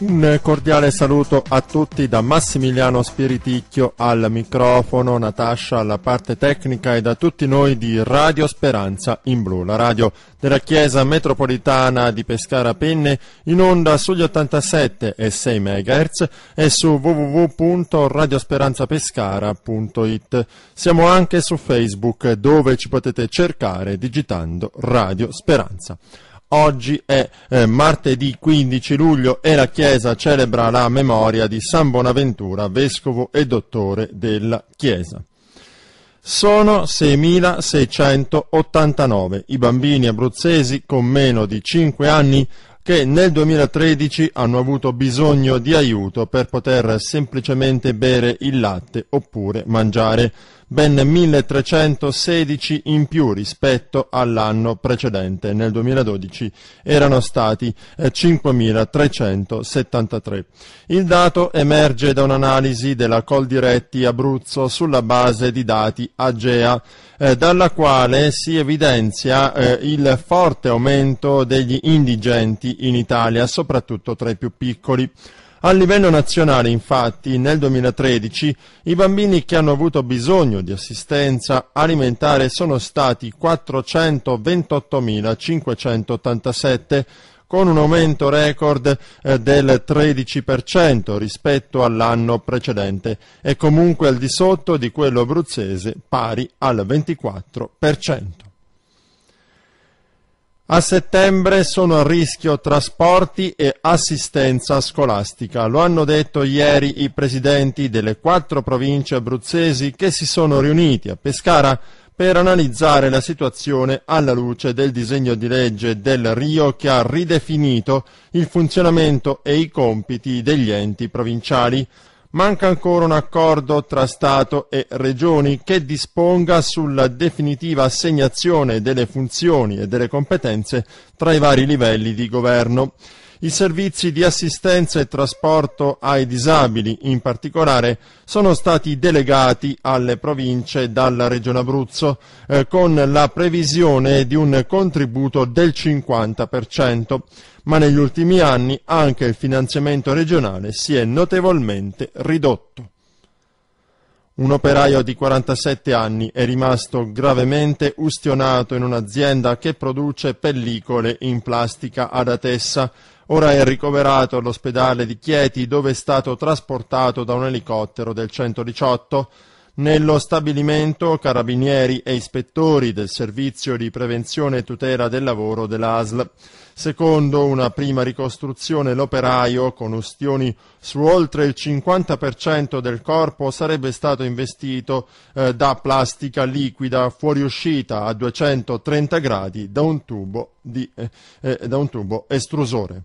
Un cordiale saluto a tutti da Massimiliano Spiriticchio al microfono, Natascia alla parte tecnica e da tutti noi di Radio Speranza in Blu, la radio della Chiesa Metropolitana di Pescara Penne, in onda sugli 87 e 6 MHz e su www.radiosperanzapescara.it. Siamo anche su Facebook dove ci potete cercare digitando Radio Speranza. Oggi è eh, martedì 15 luglio e la Chiesa celebra la memoria di San Bonaventura, vescovo e dottore della Chiesa. Sono 6.689 i bambini abruzzesi con meno di 5 anni che nel 2013 hanno avuto bisogno di aiuto per poter semplicemente bere il latte oppure mangiare ben 1316 in più rispetto all'anno precedente. Nel 2012 erano stati 5373. Eh, il dato emerge da un'analisi della Col Coldiretti Abruzzo sulla base di dati AGEA, eh, dalla quale si evidenzia eh, il forte aumento degli indigenti in Italia, soprattutto tra i più piccoli. A livello nazionale, infatti, nel 2013 i bambini che hanno avuto bisogno di assistenza alimentare sono stati 428.587, con un aumento record eh, del 13% rispetto all'anno precedente e comunque al di sotto di quello abruzzese pari al 24%. A settembre sono a rischio trasporti e assistenza scolastica. Lo hanno detto ieri i presidenti delle quattro province abruzzesi che si sono riuniti a Pescara per analizzare la situazione alla luce del disegno di legge del Rio che ha ridefinito il funzionamento e i compiti degli enti provinciali. Manca ancora un accordo tra Stato e Regioni che disponga sulla definitiva assegnazione delle funzioni e delle competenze tra i vari livelli di governo. I servizi di assistenza e trasporto ai disabili, in particolare, sono stati delegati alle province dalla Regione Abruzzo, eh, con la previsione di un contributo del 50% ma negli ultimi anni anche il finanziamento regionale si è notevolmente ridotto. Un operaio di 47 anni è rimasto gravemente ustionato in un'azienda che produce pellicole in plastica ad Atessa. Ora è ricoverato all'ospedale di Chieti dove è stato trasportato da un elicottero del 118 nello stabilimento carabinieri e ispettori del servizio di prevenzione e tutela del lavoro dell'ASL. Secondo una prima ricostruzione l'operaio con ustioni su oltre il 50% del corpo sarebbe stato investito eh, da plastica liquida fuoriuscita a 230 gradi da un tubo, di, eh, eh, da un tubo estrusore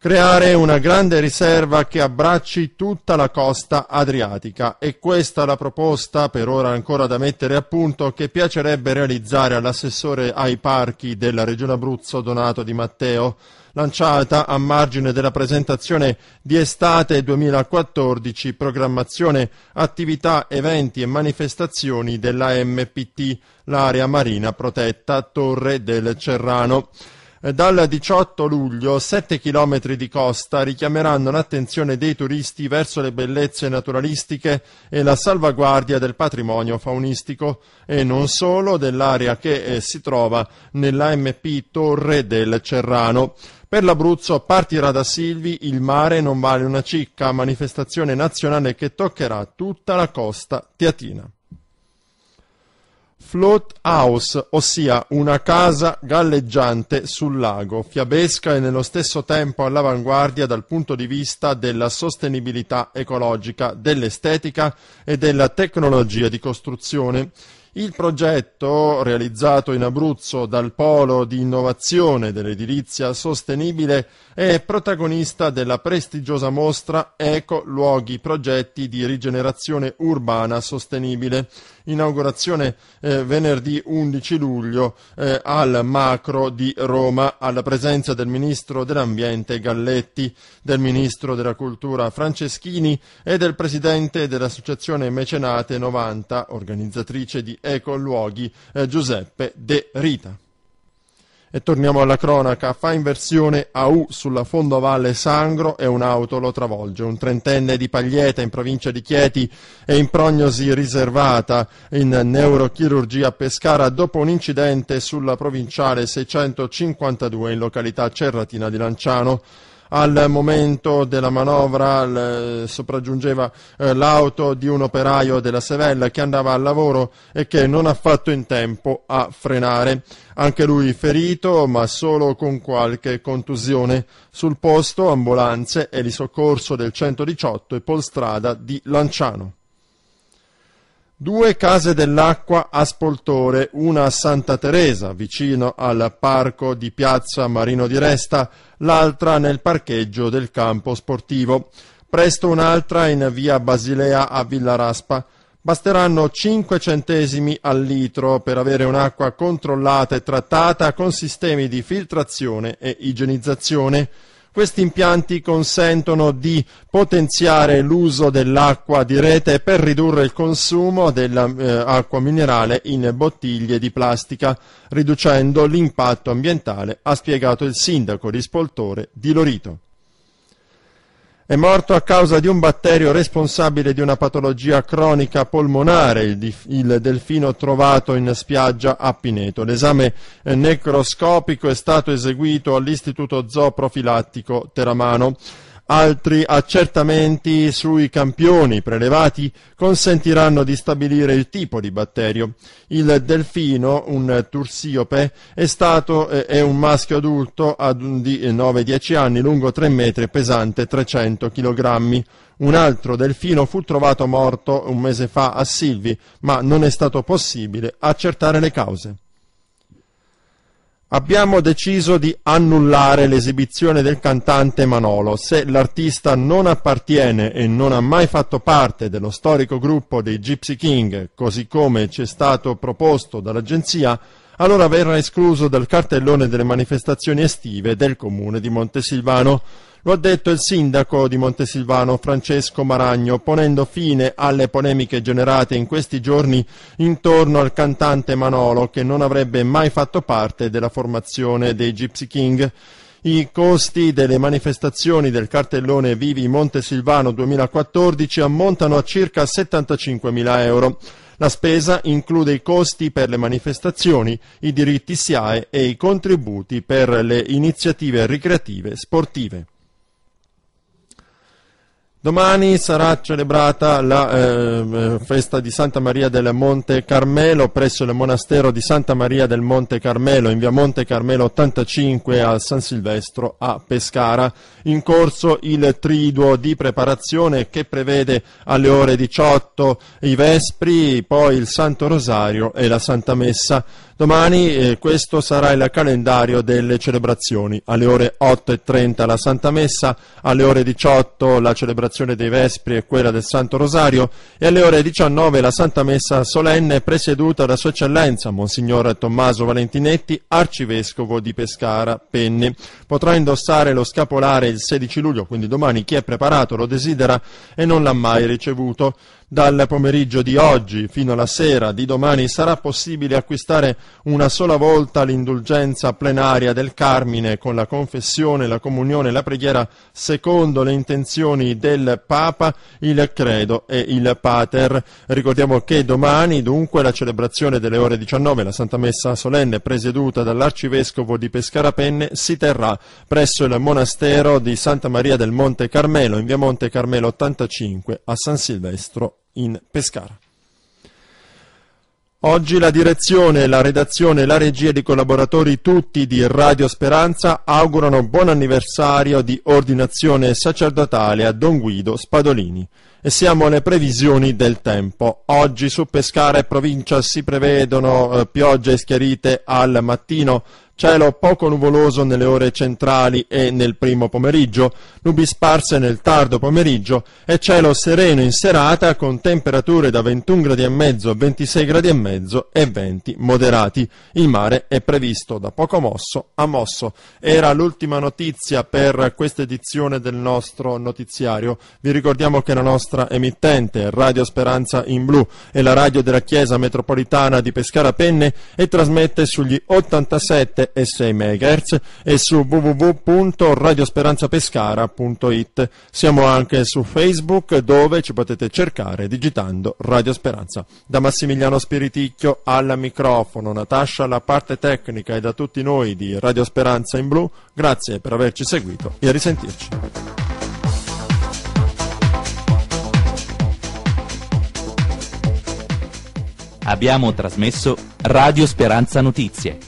creare una grande riserva che abbracci tutta la costa adriatica e questa è la proposta, per ora ancora da mettere a punto, che piacerebbe realizzare all'assessore ai parchi della Regione Abruzzo Donato Di Matteo, lanciata a margine della presentazione di estate 2014 programmazione attività, eventi e manifestazioni della MPT, l'area marina protetta Torre del Cerrano. Eh, dal 18 luglio 7 km di costa richiameranno l'attenzione dei turisti verso le bellezze naturalistiche e la salvaguardia del patrimonio faunistico e non solo dell'area che eh, si trova nell'AMP Torre del Cerrano. Per l'Abruzzo partirà da Silvi Il mare non vale una cicca, manifestazione nazionale che toccherà tutta la costa teatina. Float House, ossia una casa galleggiante sul lago, fiabesca e nello stesso tempo all'avanguardia dal punto di vista della sostenibilità ecologica, dell'estetica e della tecnologia di costruzione. Il progetto, realizzato in Abruzzo dal Polo di Innovazione dell'Edilizia Sostenibile, è protagonista della prestigiosa mostra Eco Luoghi Progetti di Rigenerazione Urbana Sostenibile, inaugurazione eh, venerdì 11 luglio eh, al Macro di Roma, alla presenza del Ministro dell'Ambiente Galletti, del Ministro della Cultura Franceschini e del Presidente dell'Associazione Mecenate 90, organizzatrice di Ecologhi eh, Giuseppe De Rita. E torniamo alla cronaca. Fa inversione AU sulla fondovalle Sangro e un'auto lo travolge. Un trentenne di Paglieta in provincia di Chieti è in prognosi riservata in neurochirurgia a Pescara dopo un incidente sulla provinciale 652 in località Cerratina di Lanciano al momento della manovra sopraggiungeva eh, l'auto di un operaio della Sevella che andava al lavoro e che non ha fatto in tempo a frenare. Anche lui ferito, ma solo con qualche contusione. Sul posto ambulanze e il soccorso del 118 e polstrada di Lanciano. Due case dell'acqua a Spoltore, una a Santa Teresa, vicino al parco di piazza Marino di Resta, l'altra nel parcheggio del campo sportivo. Presto un'altra in via Basilea a Villa Raspa. Basteranno 5 centesimi al litro per avere un'acqua controllata e trattata con sistemi di filtrazione e igienizzazione. Questi impianti consentono di potenziare l'uso dell'acqua di rete per ridurre il consumo dell'acqua eh, minerale in bottiglie di plastica, riducendo l'impatto ambientale, ha spiegato il sindaco rispoltore di Lorito. È morto a causa di un batterio responsabile di una patologia cronica polmonare, il, il delfino trovato in spiaggia a Pineto. L'esame eh, necroscopico è stato eseguito all'Istituto Zooprofilattico Teramano. Altri accertamenti sui campioni prelevati consentiranno di stabilire il tipo di batterio. Il delfino, un tursiope, è, stato, eh, è un maschio adulto di 9-10 eh, anni, lungo 3 metri e pesante 300 kg. Un altro delfino fu trovato morto un mese fa a Silvi, ma non è stato possibile accertare le cause. Abbiamo deciso di annullare l'esibizione del cantante Manolo. Se l'artista non appartiene e non ha mai fatto parte dello storico gruppo dei Gypsy King, così come ci è stato proposto dall'agenzia, allora verrà escluso dal cartellone delle manifestazioni estive del comune di Montesilvano. Lo ha detto il sindaco di Montesilvano Francesco Maragno, ponendo fine alle polemiche generate in questi giorni intorno al cantante Manolo che non avrebbe mai fatto parte della formazione dei Gypsy King. I costi delle manifestazioni del cartellone Vivi Montesilvano 2014 ammontano a circa 75.000 euro. La spesa include i costi per le manifestazioni, i diritti SIAE e i contributi per le iniziative ricreative sportive. Domani sarà celebrata la ehm, eh, festa di Santa Maria del Monte Carmelo presso il monastero di Santa Maria del Monte Carmelo in via Monte Carmelo 85 a San Silvestro a Pescara. In corso il triduo di preparazione che prevede alle ore 18 i Vespri, poi il Santo Rosario e la Santa Messa. Domani eh, questo sarà il calendario delle celebrazioni. Alle ore 8.30 la Santa Messa, alle ore 18 la celebrazione celebrazione dei Vespri e quella del Santo Rosario e alle ore 19 la Santa Messa solenne presieduta da Sua Eccellenza Monsignor Tommaso Valentinetti, arcivescovo di Pescara, Penni. Potrà indossare lo scapolare il 16 luglio, quindi domani chi è preparato lo desidera e non l'ha mai ricevuto. Dal pomeriggio di oggi fino alla sera di domani sarà possibile acquistare una sola volta l'indulgenza plenaria del Carmine con la confessione, la comunione e la preghiera secondo le intenzioni del Papa, il Credo e il Pater. Ricordiamo che domani dunque la celebrazione delle ore 19, la Santa Messa solenne presieduta dall'Arcivescovo di Pescarapenne, si terrà presso il monastero di Santa Maria del Monte Carmelo in via Monte Carmelo 85 a San Silvestro in Pescara. Oggi la direzione, la redazione, la regia e i collaboratori tutti di Radio Speranza augurano buon anniversario di ordinazione sacerdotale a Don Guido Spadolini. E siamo alle previsioni del tempo. Oggi su Pescara e provincia si prevedono eh, piogge schiarite al mattino, Cielo poco nuvoloso nelle ore centrali e nel primo pomeriggio, nubi sparse nel tardo pomeriggio e cielo sereno in serata con temperature da 21 gradi e mezzo a 26 gradi e mezzo e venti moderati. Il mare è previsto da poco mosso a mosso. Era l'ultima notizia per questa edizione del nostro notiziario. Vi ricordiamo che la nostra emittente Radio Speranza in Blu è la radio della Chiesa Metropolitana di Pescara Penne e trasmette sugli 87 e 6 MHz e su www.radiosperanzapescara.it. Siamo anche su Facebook dove ci potete cercare digitando Radio Speranza. Da Massimiliano Spiriticchio alla microfono, Natascia alla parte tecnica e da tutti noi di Radio Speranza in Blu, grazie per averci seguito e a risentirci. abbiamo trasmesso Radio Speranza Notizie